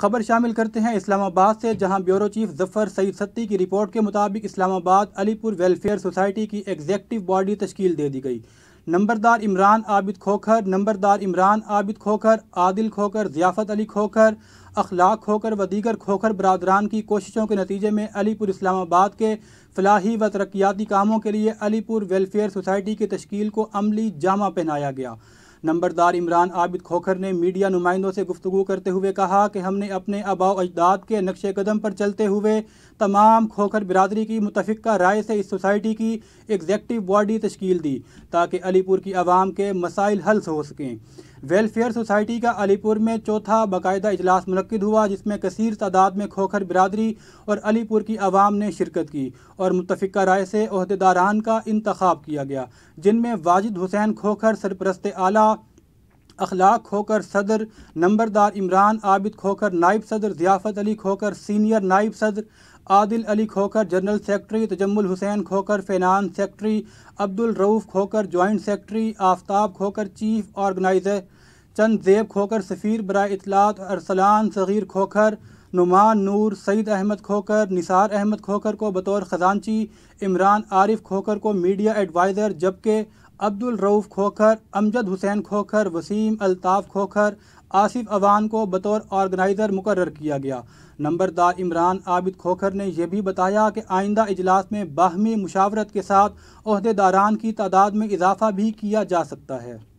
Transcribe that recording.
खबर शामिल करते हैं इस्लामाबाद से जहां ब्यूरो चीफ जफर सईद सत्ती की रिपोर्ट के मुताबिक इस्लामाबाद अलीपुर वेलफेयर सोसाइटी की एग्जेक्टिव बॉडी तश्कील दे दी गई नंबरदार इमरान आबिद खोखर नंबरदार इमरान आबिद खोखर आदिल खोखर ज़ियाफ़त अली खोखर अखलाक खोखर व दीगर खोखर बरदरान की कोशिशों के नतीजे में अलीपुर इस्लामाबाद के फलाही व तरक्याती कामों के लिए अलीपुर वेलफेयर सोसाइटी की तश्कील को अमली जामा पहनाया गया नंबरदार इमरान आबिद खोखर ने मीडिया नुमाइंदों से गुफ्तु करते हुए कहा कि हमने अपने आबाव अजदाद के नक्श कदम पर चलते हुए तमाम खोखर बिरादरी की मुतफ़ा राय से इस सोसाइटी की एग्जेक्टिव बॉडी तश्कील दी ताकि अलीपुर की आवाम के मसाइल हल हो सकें वेलफेयर सोसाइटी का अलीपुर में चौथा बाकायदा इजलास मनद हुआ जिसमें कसर तादाद में खोखर बिरादरी और अलीपुर की आवाम ने शिरकत की और मुतफ़ा राय से अहदेदारान का इंतखब किया गया जिनमें वाजिद हुसैन खोखर सरपरस्त आला अखलाक खोकर सदर नंबरदार इमरान आबिद खोकर नायब सदर ज़ियाफ़त अली खोकर सीनियर नायब सदर Adil Ali Khokhar general secretary Tajammul Hussain Khokhar finance secretary Abdul Rauf Khokhar joint secretary Aftab Khokhar chief organiser Chand Zeb Khokhar सफ़ीर बरा इतलात अरसलान सग़ीर खोकर नुमान नूर सईद अहमद खोकर निसार अहमद खोकर को बतौर ख़जानची इमरान आरिफ खोकर को मीडिया एडवाइज़र जबकि अब्दुल रऊफ़ खोखर अमजद हुसैन खोखर वसीम अल्ताफ़ खोखर आसिफ अवान को बतौर ऑर्गेनाइज़र मुकर किया गया नंबरदार इमरान आबिद खोखर ने यह भी बताया कि आइंदा इजलास में बाहमी मुशावरत के साथ अहदेदारान की तादाद में इजाफा भी किया जा सकता है